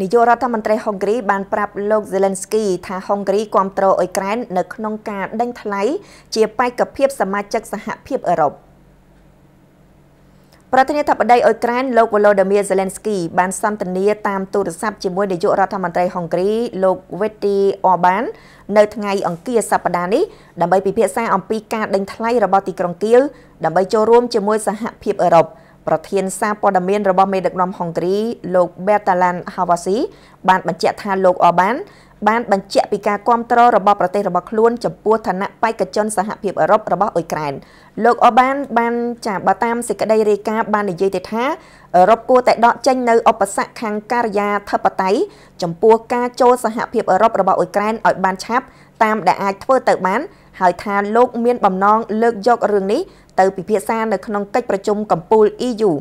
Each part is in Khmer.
នាយករដ្ឋមន្ត្រីហុងគ្រី បានប្រាប់លោក Zelensky ថាហុងគ្រីគាំទ្រអ៊ុយក្រែននៅក្នុងការដេញថ្លៃ ជាបេក្ខភាព សមាជិកសហភាពអឺរ៉ុបប្រធានាធិបតីអ៊ុយក្រែនលោក Volodymyr Zelensky បានសន្ទនាតាមទូរស័ព្ទជាមួយនាយករដ្ឋមន្ត្រីហុងគ្រីលោក Viktor Orbán នៅ ថ្ងៃអង្គារសប្តាហ៍នេះដើម្បីពិភាក្សាអំពីការដេញថ្លៃរបស់ទីក្រុងគៀវដើម្បី ចូលរួមជាមួយសហភាពអឺរ៉ុប។ប្រធានសារព័ត៌មានរបស់មេដឹកនាំហុងគ្រីលោក Bertalan Havasi បានបញ្ជាក់ថាលោក Orbán បានបញ្ជាក់ពីការគ្រប់គ្រងរបស់ប្រទេសរបស់ខ្លួនចំពោះឋានៈបេក្ខជនសហភាពអឺរ៉ុបរបស់អ៊ុយក្រែនលោកអូបាន បានចាបើតាមសេចក្តីរាយការណ៍បាននិយាយទៅថាអឺរ៉ុបគួរតែដកចេញនៅឧបសគ្គខាងការិយាធិបតេយ្យចំពោះការចូលសហភាពអឺរ៉ុបរបស់អ៊ុយក្រែនឲ្យបានឆាប់តាមដែលអាចធ្វើទៅបានហើយថាលោកមានបំណងលើកយករឿងនេះទៅពិភាក្សានៅក្នុងកិច្ចប្រជុំកំពូល EU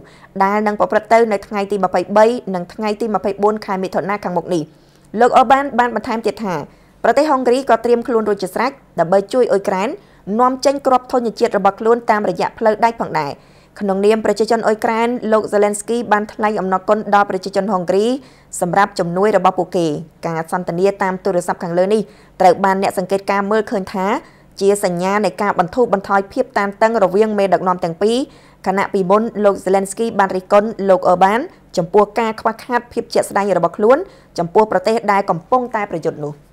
ដែលនឹងប្រព្រឹត្តទៅនៅថ្ងៃទី23និងថ្ងៃទី24ខែមិថុនាខាងមុខនេះ។លោកអូបានបានបន្ថែមទៀតថាប្រទេសហុងគ្រីក៏ត្រៀមខ្លួនរួចជាស្រេចដើម្បីជួយអ៊ុយក្រែននាំចេញគ្រាប់ធញ្ញជាតិរបស់ខ្លួនតាមរយៈផ្លូវដែកផងដែរក្នុងនាមប្រជាជនអ៊ុយក្រែនលោក Zelensky បានថ្លែងអំណរគុណដល់ប្រជាជនហុងគ្រី សម្រាប់ជំនួយរបស់ពួកគេការសន្ទនាតាមទូរស័ព្ទខាងលើនេះត្រូវបានអ្នកសង្កេតការមើលឃើញថា ជាសញ្ញានៃការបន្ធូរបន្ថយភាពតានតឹងរវាងមេដឹកនាំទាំងពីរខណៈពីមុនលោក Zelensky បានរិះគន់លោក Orbán ចំពោះការខ្វះខាតភាពជាក់ស្ដែងរបស់ខ្លួនចំពោះប្រទេសដែលកំពុងតែប្រយុទ្ធនោះ។